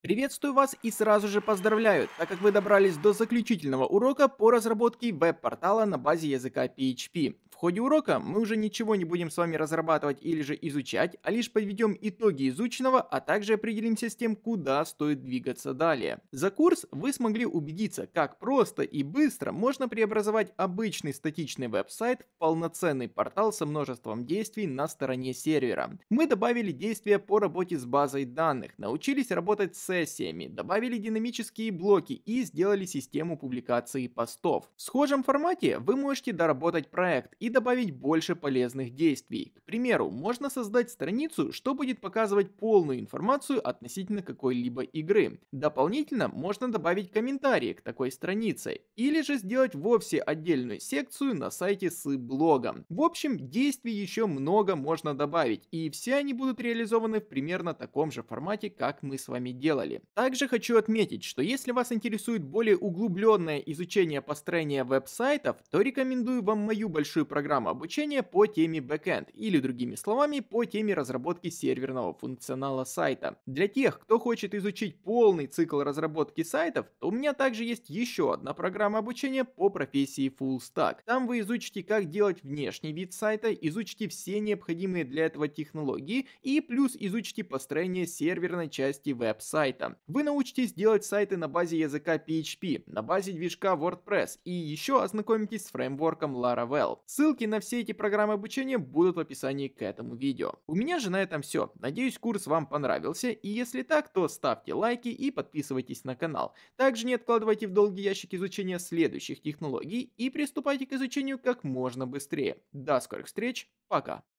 Приветствую вас и сразу же поздравляю, так как вы добрались до заключительного урока по разработке веб-портала на базе языка PHP. В ходе урока мы уже ничего не будем с вами разрабатывать или же изучать, а лишь подведем итоги изученного, а также определимся с тем, куда стоит двигаться далее. За курс вы смогли убедиться, как просто и быстро можно преобразовать обычный статичный веб-сайт в полноценный портал со множеством действий на стороне сервера. Мы добавили действия по работе с базой данных, научились работать с сессиями, добавили динамические блоки и сделали систему публикации постов. В схожем формате вы можете доработать проект и добавить больше полезных действий. К примеру, можно создать страницу, что будет показывать полную информацию относительно какой-либо игры. Дополнительно можно добавить комментарии к такой странице, или же сделать вовсе отдельную секцию на сайте с блогом. В общем, действий еще много можно добавить, и все они будут реализованы в примерно таком же формате, как мы с вами делаем сделали. Также хочу отметить, что если вас интересует более углубленное изучение построения веб-сайтов, то рекомендую вам мою большую программу обучения по теме backend или другими словами по теме разработки серверного функционала сайта. Для тех, кто хочет изучить полный цикл разработки сайтов, то у меня также есть еще одна программа обучения по профессии Full Stack. Там вы изучите, как делать внешний вид сайта, изучите все необходимые для этого технологии и плюс изучите построение серверной части веб-сайта сайта. Вы научитесь делать сайты на базе языка PHP, на базе движка WordPress и еще ознакомитесь с фреймворком Laravel. Ссылки на все эти программы обучения будут в описании к этому видео. У меня же на этом все. Надеюсь, курс вам понравился, и если так, то ставьте лайки и подписывайтесь на канал. Также не откладывайте в долгий ящик изучения следующих технологий и приступайте к изучению как можно быстрее. До скорых встреч, пока!